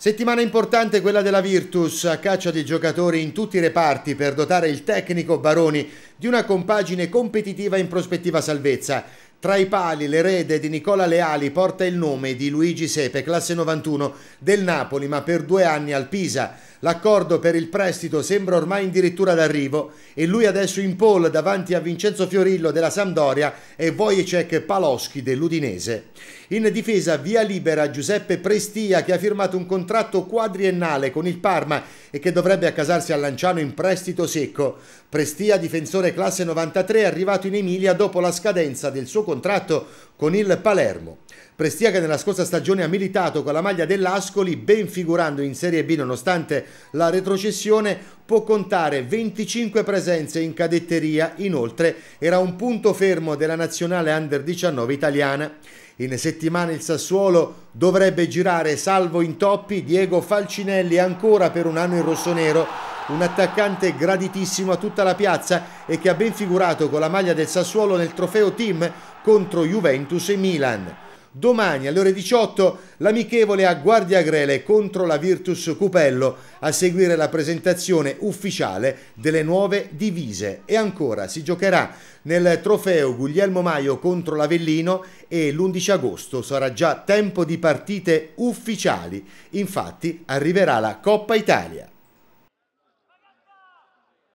Settimana importante quella della Virtus, a caccia di giocatori in tutti i reparti per dotare il tecnico Baroni di una compagine competitiva in prospettiva salvezza. Tra i pali l'erede di Nicola Leali porta il nome di Luigi Sepe, classe 91 del Napoli, ma per due anni al Pisa. L'accordo per il prestito sembra ormai addirittura d'arrivo e lui adesso in pole davanti a Vincenzo Fiorillo della Sampdoria e Wojciech Paloschi dell'Udinese. In difesa via libera Giuseppe Prestia che ha firmato un contratto quadriennale con il Parma e che dovrebbe accasarsi a Lanciano in prestito secco. Prestia, difensore classe 93, è arrivato in Emilia dopo la scadenza del suo contratto con il Palermo. Prestia che nella scorsa stagione ha militato con la maglia dell'Ascoli, ben figurando in Serie B nonostante la retrocessione, può contare 25 presenze in cadetteria, inoltre era un punto fermo della nazionale under 19 italiana. In settimana il Sassuolo dovrebbe girare salvo intoppi Diego Falcinelli ancora per un anno in rossonero, un attaccante graditissimo a tutta la piazza e che ha ben figurato con la maglia del Sassuolo nel trofeo team contro Juventus e Milan. Domani alle ore 18 l'amichevole a Guardia Grele contro la Virtus Cupello a seguire la presentazione ufficiale delle nuove divise e ancora si giocherà nel trofeo Guglielmo Maio contro l'Avellino e l'11 agosto sarà già tempo di partite ufficiali, infatti arriverà la Coppa Italia.